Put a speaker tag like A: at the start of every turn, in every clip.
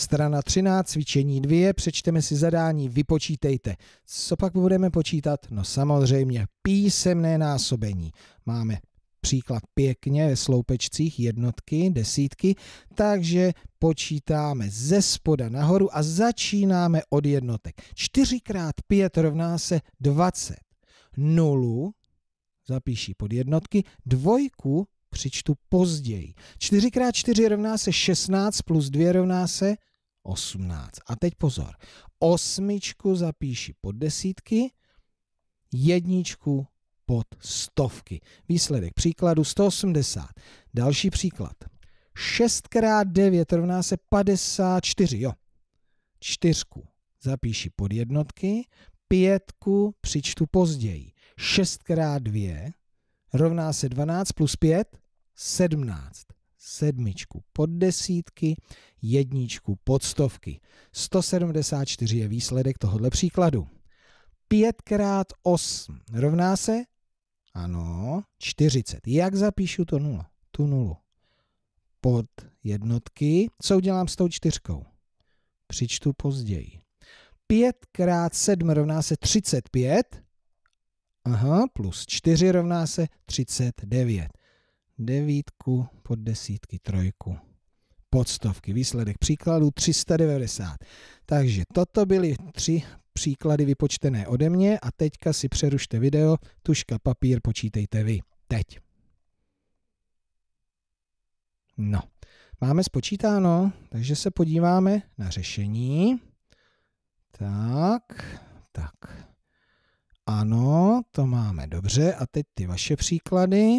A: Strana 13, cvičení 2, přečteme si zadání, vypočítejte. Co pak budeme počítat? No samozřejmě písemné násobení. Máme příklad pěkně ve sloupečcích jednotky, desítky, takže počítáme ze spoda nahoru a začínáme od jednotek. 4 x 5 rovná se 20. Nulu zapíší pod jednotky, dvojku přičtu později. 4 x 4 rovná se 16 plus 2 rovná se 18. A teď pozor. Osmičku zapíši pod desítky, jedničku pod stovky. Výsledek příkladu 180. Další příklad. 6 x 9 rovná se 54, jo. Čtyřku zapíši pod jednotky, pětku přičtu později. 6 x 2 rovná se 12 plus 5, 17 sedmičku pod desítky, jedničku pod stovky. 174 je výsledek tohohle příkladu. 5 krát 8 rovná se? Ano, 40. Jak zapíšu to nula? Tu nulu. Pod jednotky. Co udělám s tou čtyřkou? Přičtu později. 5 krát 7 rovná se 35. Aha, plus 4 rovná se 39 devítku pod desítky trojku. Podstovky, výsledek příkladu 390. Takže toto byly tři příklady vypočtené ode mě a teďka si přerušte video, tuška, papír, počítejte vy. Teď. No, máme spočítáno, takže se podíváme na řešení. Tak, tak. Ano, to máme dobře. A teď ty vaše příklady.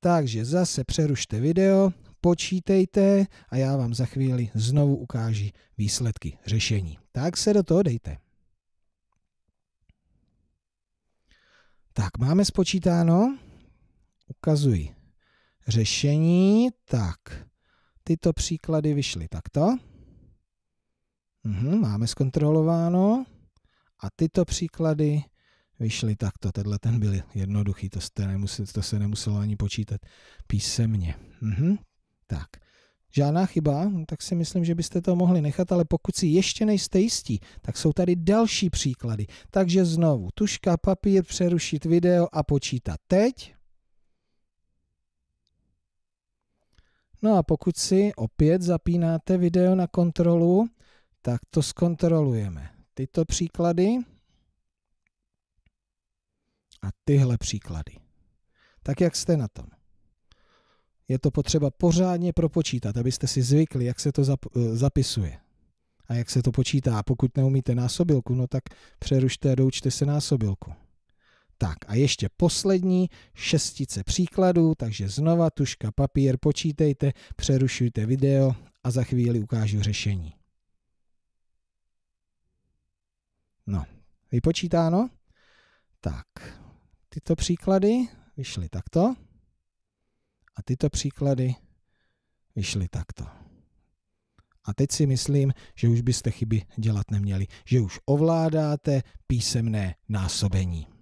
A: Takže zase přerušte video, počítejte a já vám za chvíli znovu ukážu výsledky řešení. Tak se do toho dejte. Tak, máme spočítáno. Ukazuji řešení. Tak, tyto příklady vyšly takto. Uhum, máme zkontrolováno. A tyto příklady vyšly takto. Tenhle ten byl jednoduchý, to, jste nemusel, to se nemuselo ani počítat písemně. Mhm. Tak. Žádná chyba, no tak si myslím, že byste to mohli nechat, ale pokud si ještě nejste jistí, tak jsou tady další příklady. Takže znovu, tuška, papír, přerušit video a počítat teď. No a pokud si opět zapínáte video na kontrolu, tak to zkontrolujeme. Tyto příklady a tyhle příklady. Tak jak jste na tom? Je to potřeba pořádně propočítat, abyste si zvykli, jak se to zap- eh, zapisuje a jak se to počítá. Pokud neumíte násobilku, no tak přerušte a doučte se násobilku. Tak a ještě poslední šestice příkladů, takže znova tuška, papír, počítejte, přerušujte video a za chvíli ukážu řešení. No, vypočítáno? Tak, tyto příklady vyšly takto a tyto příklady vyšly takto. A teď si myslím, že už byste chyby dělat neměli, že už ovládáte písemné násobení.